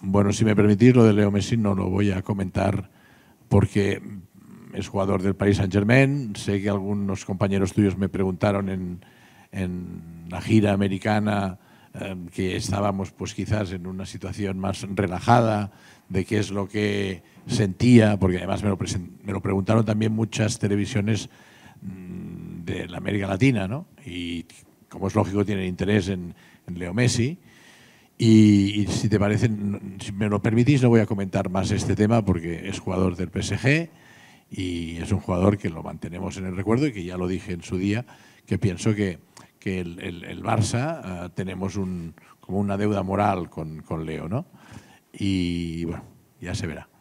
Bueno, si me permitís, lo de Leo Messi no lo voy a comentar porque es jugador del Paris Saint Germain. Sé que algunos compañeros tuyos me preguntaron en, la gira americana eh, que estábamos pues quizás en una situación más relajada de qué es lo que sentía, porque además me lo, preguntaron también muchas televisiones mm, de la América Latina, ¿no? Y como es lógico tienen interés en Leo Messi. Y, si te parece, me lo permitís, no voy a comentar más este tema porque es jugador del PSG y es un jugador que lo mantenemos en el recuerdo y que ya lo dije en su día, que pienso que, el, Barça ah, tenemos un, como una deuda moral con, con Leo, ¿no? Y bueno, ya se verá.